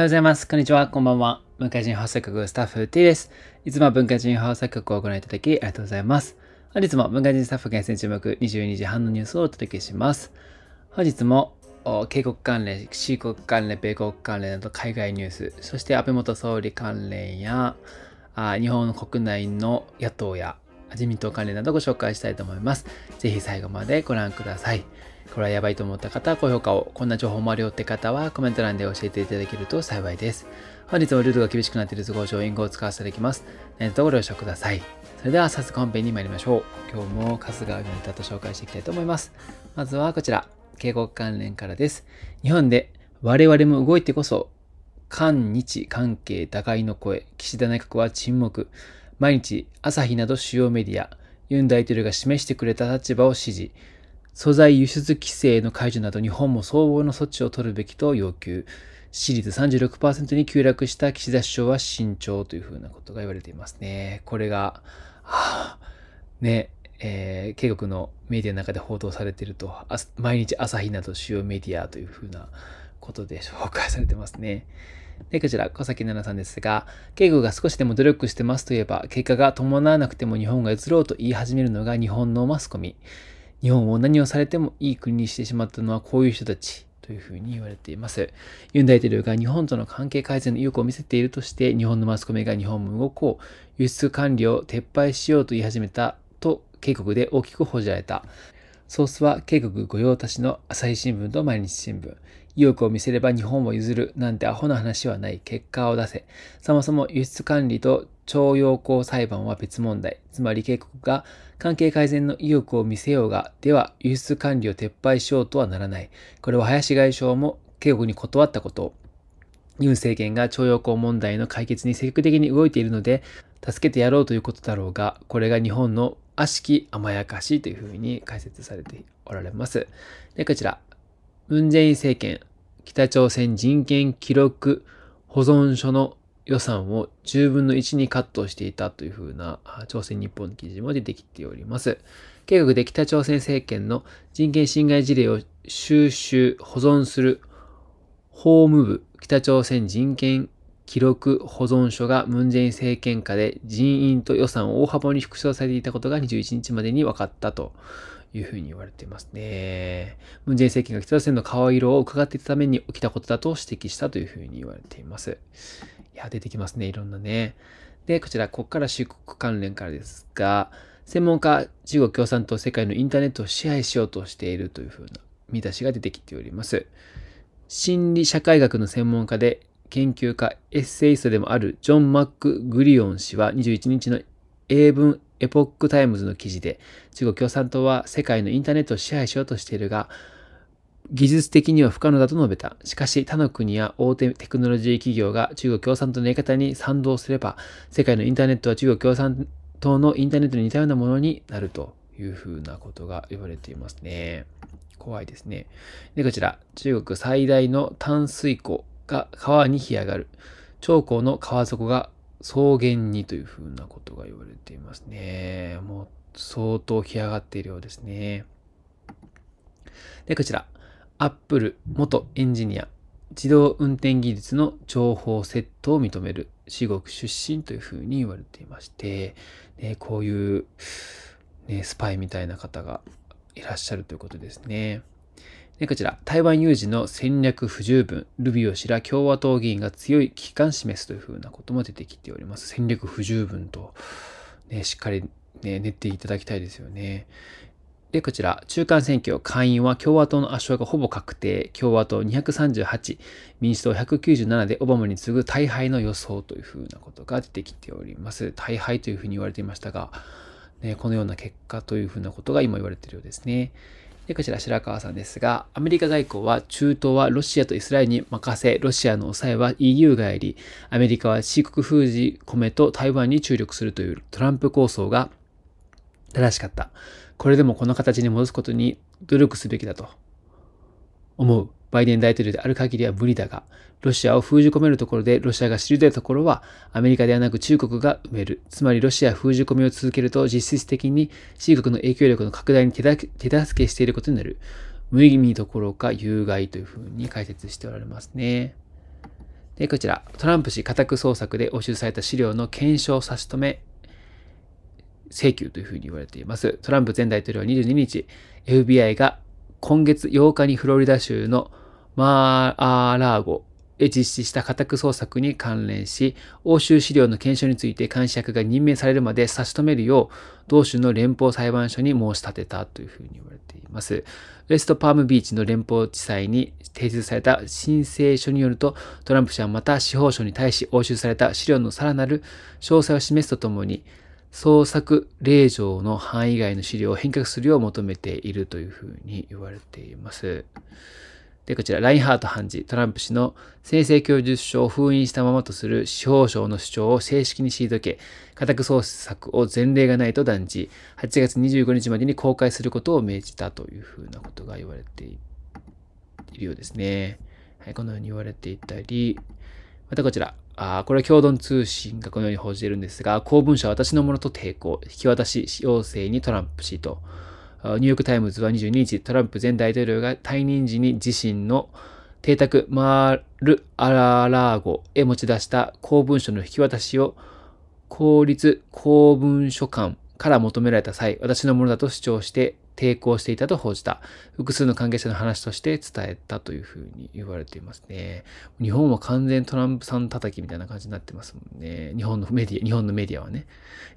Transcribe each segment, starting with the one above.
はようございます。こんにちは。こんばんは。文化人放送局スタッフ T です。いつも文化人放送局をご覧いただきありがとうございます。本日も文化人スタッフ厳選注目22時半のニュースをお届けします。本日も警告関連、四国関連、米国関連など海外ニュース、そして安倍元総理関連やあ日本の国内の野党や自民党関連などご紹介したいと思います。ぜひ最後までご覧ください。これはやばいと思った方は高評価を、こんな情報もあるよって方はコメント欄で教えていただけると幸いです。本日もルールが厳しくなっている都合上、イン語を使わせていただきます。何とご了承ください。それでは早速本編に参りましょう。今日も春日が生まと紹介していきたいと思います。まずはこちら、警告関連からです。日本で我々も動いてこそ、韓日関係打開の声、岸田内閣は沈黙、毎日朝日など主要メディア、ユン大統領が示してくれた立場を支持、素材輸出規制の解除など日本も総合の措置を取るべきと要求。支持率36%に急落した岸田首相は慎重というふうなことが言われていますね。これが、はあ、ね、えー、渓谷のメディアの中で報道されていると、毎日朝日など主要メディアというふうなことで紹介されてますね。で、こちら、小崎奈々さんですが、警護が少しでも努力してますといえば、結果が伴わなくても日本が移ろうと言い始めるのが日本のマスコミ。日本を何をされてもいい国にしてしまったのはこういう人たちというふうに言われています。ユン大統領が日本との関係改善の意欲を見せているとして、日本のマスコミが日本も動こう、輸出管理を撤廃しようと言い始めたと、警告で大きく報じられた。ソースは警告御用達の朝日新聞と毎日新聞。意欲を見せれば日本を譲るなんてアホな話はない結果を出せ。そもそも輸出管理と徴用工裁判は別問題。つまり警告が関係改善の意欲を見せようが、では輸出管理を撤廃しようとはならない。これは林外相も警告に断ったことユン政権が徴用工問題の解決に積極的に動いているので、助けてやろうということだろうが、これが日本の悪しき甘やかしというふうに解説されておられます。で、こちら。ムン・ジェイン政権、北朝鮮人権記録保存所の予算を10分の1にカットしていたというふうな朝鮮日本の記事も出てきております。計画で北朝鮮政権の人権侵害事例を収集、保存する法務部北朝鮮人権記録保存所がムン・ジェイン政権下で人員と予算を大幅に縮小されていたことが21日までに分かったというふうに言われていますね。ムンジェイ政権が北朝鮮の顔色を伺っていたために起きたことだと指摘したというふうに言われています。いや、出てきますね。いろんなね。で、こちら、ここから習国関連からですが、専門家、中国共産党世界のインターネットを支配しようとしているというふうな見出しが出てきております。心理社会学の専門家で研究家、エッセイストでもあるジョン・マック・グリオン氏は21日の英文エポックタイムズの記事で、中国共産党は世界のインターネットを支配しようとしているが、技術的には不可能だと述べた。しかし、他の国や大手テクノロジー企業が中国共産党のやり方に賛同すれば、世界のインターネットは中国共産党のインターネットに似たようなものになるというふうなことが言われていますね。怖いですね。で、こちら、中国最大の淡水湖が川に干上がる。長江の川底が草原にというふうなことが言われていますね。もう相当干上がっているようですね。で、こちら。アップル元エンジニア、自動運転技術の情報セットを認める、至極出身というふうに言われていまして、ね、こういう、ね、スパイみたいな方がいらっしゃるということですね。こちら、台湾有事の戦略不十分、ルビオ氏ら共和党議員が強い危機感示すというふうなことも出てきております。戦略不十分と、ね、しっかり、ね、練っていただきたいですよね。で、こちら、中間選挙、下院は共和党の圧勝がほぼ確定、共和党238、民主党197でオバマに次ぐ大敗の予想というふうなことが出てきております。大敗というふうに言われていましたが、ね、このような結果というふうなことが今言われているようですね。で、こちら白川さんですが、アメリカ外交は中東はロシアとイスラエルに任せ、ロシアの抑えは EU がやり、アメリカは四国封じ米と台湾に注力するというトランプ構想が正しかった。これでもこの形に戻すことに努力すべきだと思う。バイデン大統領である限りは無理だが、ロシアを封じ込めるところでロシアが知りたいところはアメリカではなく中国が埋める。つまりロシア封じ込めを続けると実質的に中国の影響力の拡大に手手助けしていることになる。無意味どころか有害というふうに解説しておられますね。で、こちら、トランプ氏家宅捜索で押収された資料の検証差し止め請求というふうに言われています。トランプ前大統領は22日、FBI が今月8日にフロリダ州のマーラーゴへ実施した家宅捜索に関連し、押収資料の検証について監視役が任命されるまで差し止めるよう、同州の連邦裁判所に申し立てたというふうに言われています。ウェストパームビーチの連邦地裁に提出された申請書によると、トランプ氏はまた司法省に対し押収された資料のさらなる詳細を示すとともに、捜索令状の範囲外の資料を返却するよう求めているというふうに言われています。で、こちら、ラインハート判事、トランプ氏の生成供述書を封印したままとする司法省の主張を正式に退け、家宅捜索を前例がないと断じ、8月25日までに公開することを命じたというふうなことが言われているようですね。はい、このように言われていたり、またこちら、あこれは共同通信がこのように報じているんですが、公文書は私のものと抵抗、引き渡し要請にトランプ氏と、ニューヨーク・タイムズは22日、トランプ前大統領が退任時に自身の邸宅マール・アララーゴへ持ち出した公文書の引き渡しを公立公文書館から求められた際、私のものだと主張して抵抗していたと報じた。複数の関係者の話として伝えたというふうに言われていますね。日本は完全トランプさん叩きみたいな感じになってますもんね。日本のメディア、日本のメディアはね。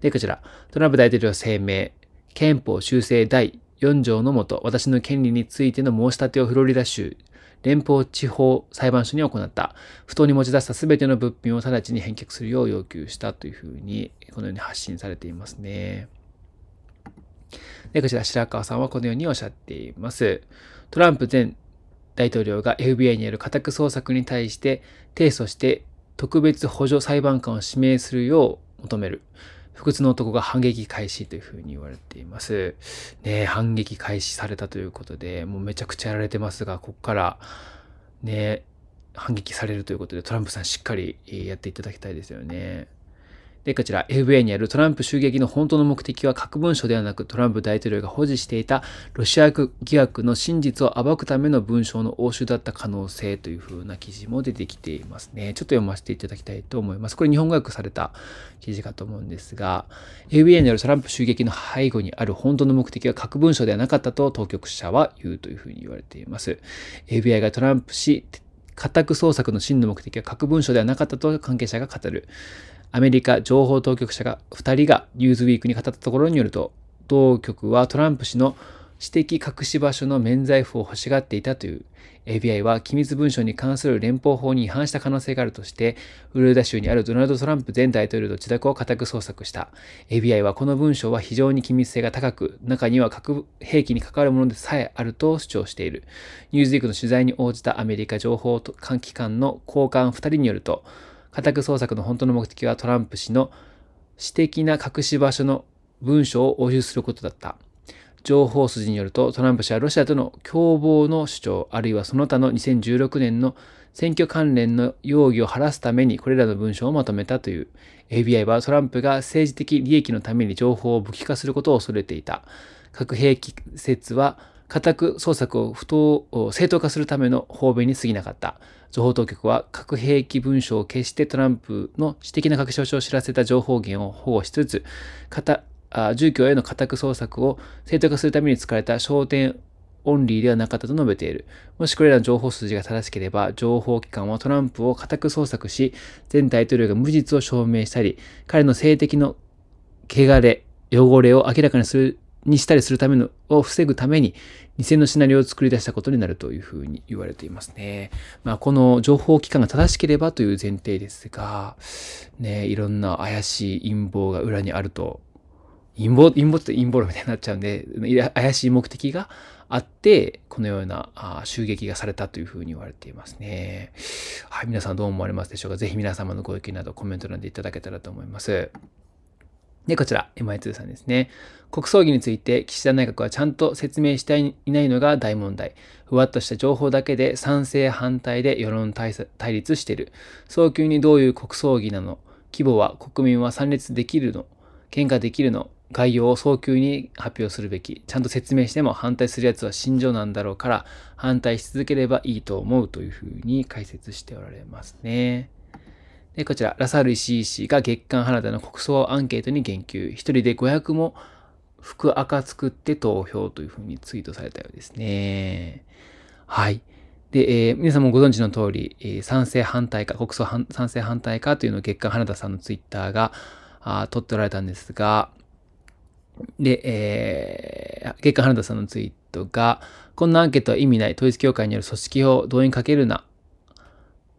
で、こちら、トランプ大統領声明。憲法修正第4条のもと、私の権利についての申し立てをフロリダ州連邦地方裁判所に行った。不当に持ち出したすべての物品を直ちに返却するよう要求したというふうに、このように発信されていますね。で、こちら白川さんはこのようにおっしゃっています。トランプ前大統領が FBI による家宅捜索に対して提訴して特別補助裁判官を指名するよう求める。不屈の男が反撃開始というふうに言われています。ね反撃開始されたということで、もうめちゃくちゃやられてますが、ここから、ね、反撃されるということで、トランプさんしっかりやっていただきたいですよね。で、こちら FBA にあるトランプ襲撃の本当の目的は核文書ではなくトランプ大統領が保持していたロシア疑惑の真実を暴くための文章の応酬だった可能性というふうな記事も出てきていますね。ちょっと読ませていただきたいと思います。これ日本語訳された記事かと思うんですが、FBA によるトランプ襲撃の背後にある本当の目的は核文書ではなかったと当局者は言うというふうに言われています。FBI がトランプ氏家宅捜索の真の目的は核文書ではなかったと関係者が語る。アメリカ情報当局者が2人がニューズウィークに語ったところによると、当局はトランプ氏の私的隠し場所の免罪符を欲しがっていたという FBI は機密文書に関する連邦法に違反した可能性があるとしてフルーダ州にあるドナルド・トランプ前大統領の自宅を家宅捜索した FBI はこの文書は非常に機密性が高く中には核兵器に関わるものでさえあると主張しているニューズウィークの取材に応じたアメリカ情報機関の高官2人によると家宅捜索の本当の目的はトランプ氏の私的な隠し場所の文書を押収することだった。情報筋によるとトランプ氏はロシアとの共謀の主張あるいはその他の2016年の選挙関連の容疑を晴らすためにこれらの文書をまとめたという FBI はトランプが政治的利益のために情報を武器化することを恐れていた核兵器説は家宅捜索を不当正当化するための方便に過ぎなかった情報当局は核兵器文書を消してトランプの私的な核証書を知らせた情報源を保護しつつ、住居への家宅捜索を正当化するために使われた焦点オンリーではなかったと述べている。もしこれらの情報筋が正しければ、情報機関はトランプを家宅捜索し、前大統領が無実を証明したり、彼の性的の汚れ、汚れを明らかにするにしたりするための、を防ぐために、偽のシナリオを作り出したことになるというふうに言われていますね。まあ、この情報機関が正しければという前提ですが、ね、いろんな怪しい陰謀が裏にあると、陰謀、陰謀って陰謀論みたいになっちゃうんで、怪しい目的があって、このようなあ襲撃がされたというふうに言われていますね。はい、皆さんどう思われますでしょうかぜひ皆様のご意見などコメント欄でいただけたらと思います。で、こちら、MI2 さんですね。国葬儀について岸田内閣はちゃんと説明していないのが大問題。ふわっとした情報だけで賛成反対で世論対立している。早急にどういう国葬儀なの規模は国民は参列できるの喧嘩できるの概要を早急に発表するべき。ちゃんと説明しても反対するやつは信条なんだろうから、反対し続ければいいと思うというふうに解説しておられますね。で、こちら、ラサール石井氏が月刊花田の国葬アンケートに言及。一人で500も福赤作って投票というふうにツイートされたようですね。はい。で、えー、皆さんもご存知の通り、えー、賛成反対か、国葬賛成反対かというのを月刊花田さんのツイッターがあ取っておられたんですが、で、えー、月刊花田さんのツイートが、こんなアンケートは意味ない、統一協会による組織票動員かけるな、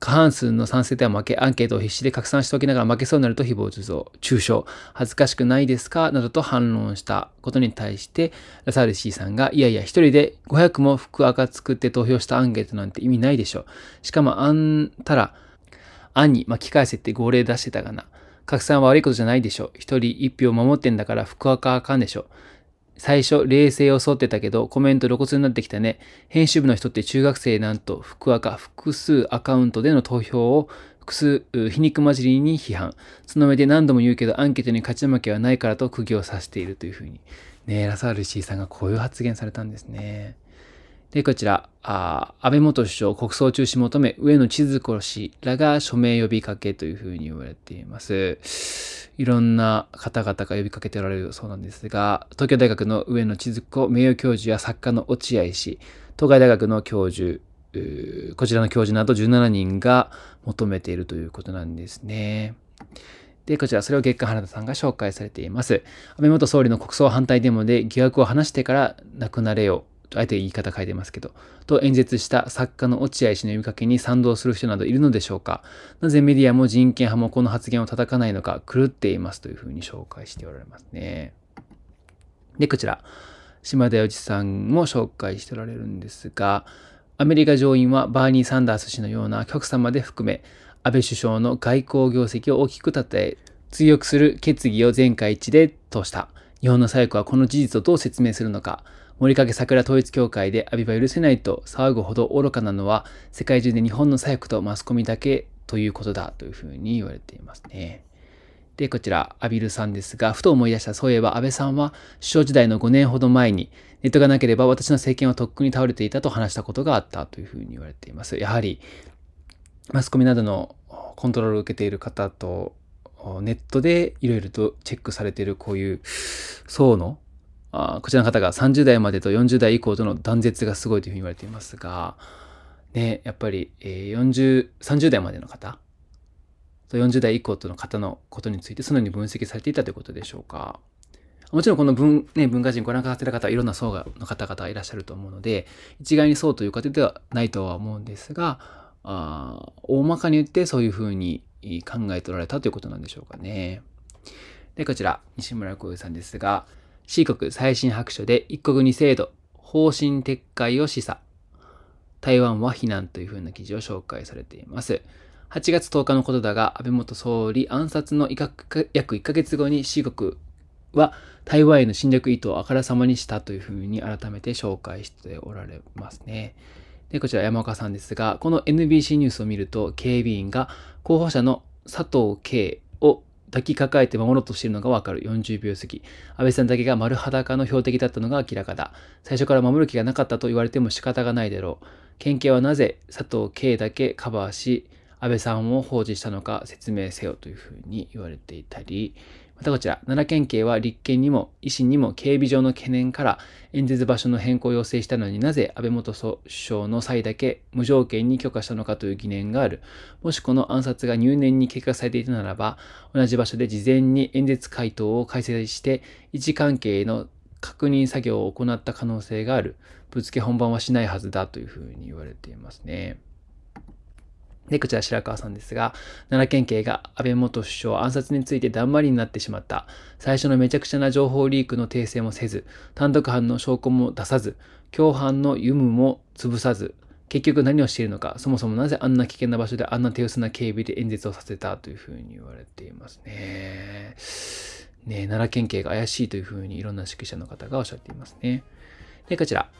過半数の賛成では負け、アンケートを必死で拡散しておきながら負けそうになると誹謗中傷、中傷、恥ずかしくないですかなどと反論したことに対して、ラサール C さんが、いやいや、一人で500も福赤作って投票したアンケートなんて意味ないでしょ。しかも、あんたら、んに巻き返せって号令出してたがな。拡散は悪いことじゃないでしょ。一人一票守ってんだから福岡あかんでしょ。最初、冷静を沿ってたけど、コメント露骨になってきたね。編集部の人って中学生なんと、福赤、複数アカウントでの投票を複数、皮肉交じりに批判。その上で何度も言うけど、アンケートに勝ち負けはないからと釘を刺しているというふうに。ねラサール C さんがこういう発言されたんですね。で、こちら、あ安倍元首相国葬中止求め、上野千鶴子氏らが署名呼びかけというふうに言われています。いろんな方々が呼びかけておられるそうなんですが、東京大学の上野千鶴子名誉教授や作家の落合氏、東海大学の教授、こちらの教授など17人が求めているということなんですね。で、こちら、それを月刊原田さんが紹介されています。安倍元総理の国葬反対デモで疑惑を話してから亡くなれよあえて言い方変えてますけど、と演説した作家の落合氏の呼びかけに賛同する人などいるのでしょうかなぜメディアも人権派もこの発言を叩かないのか狂っていますというふうに紹介しておられますね。で、こちら、島田洋次さんも紹介しておられるんですが、アメリカ上院はバーニー・サンダース氏のような極左まで含め、安倍首相の外交業績を大きく立て、追憶する決議を全会一致で通した。日本の左翼はこの事実をどう説明するのか、森掛桜統一協会でアビバ許せないと騒ぐほど愚かなのは、世界中で日本の左翼とマスコミだけということだというふうに言われていますね。で、こちら、アビルさんですが、ふと思い出した、そういえば安倍さんは、首相時代の5年ほど前に、ネットがなければ私の政権はとっくに倒れていたと話したことがあったというふうに言われています。やはり、マスコミなどのコントロールを受けている方とネットでいろいろとチェックされているこういう層のあこちらの方が30代までと40代以降との断絶がすごいというふうに言われていますが、ね、やっぱり、えー、30代までの方と40代以降との方のことについてそのように分析されていたということでしょうか。もちろんこの文,、ね、文化人ご覧くださっている方はいろんな層の方々がいらっしゃると思うので一概にそうという方ではないとは思うんですがあ大まかに言ってそういうふうに考えてられたということなんでしょうかね。で、こちら、西村光さんですが、四国最新白書で一国二制度、方針撤回を示唆。台湾は非難というふうな記事を紹介されています。8月10日のことだが、安倍元総理暗殺の約1ヶ月後に四国は台湾への侵略意図をあからさまにしたというふうに改めて紹介しておられますね。で、こちら山岡さんですが、この NBC ニュースを見ると、警備員が候補者の佐藤圭を抱きかかえて守ろうとしているのがわかる。40秒過ぎ。安倍さんだけが丸裸の標的だったのが明らかだ。最初から守る気がなかったと言われても仕方がないだろう。県警はなぜ佐藤圭だけカバーし、安倍さんを放置したのか説明せよというふうに言われていたり、またこちら、奈良県警は立憲にも維新にも警備上の懸念から演説場所の変更を要請したのになぜ安倍元首相の際だけ無条件に許可したのかという疑念がある。もしこの暗殺が入念に計画されていたならば、同じ場所で事前に演説回答を開催して位置関係の確認作業を行った可能性がある。ぶつけ本番はしないはずだというふうに言われていますね。で、こちら白川さんですが、奈良県警が安倍元首相暗殺についてだんまりになってしまった。最初のめちゃくちゃな情報リークの訂正もせず、単独犯の証拠も出さず、共犯の有無も潰さず、結局何をしているのか、そもそもなぜあんな危険な場所であんな手薄な警備で演説をさせたというふうに言われていますね。ね奈良県警が怪しいというふうにいろんな識者の方がおっしゃっていますね。で、こちら。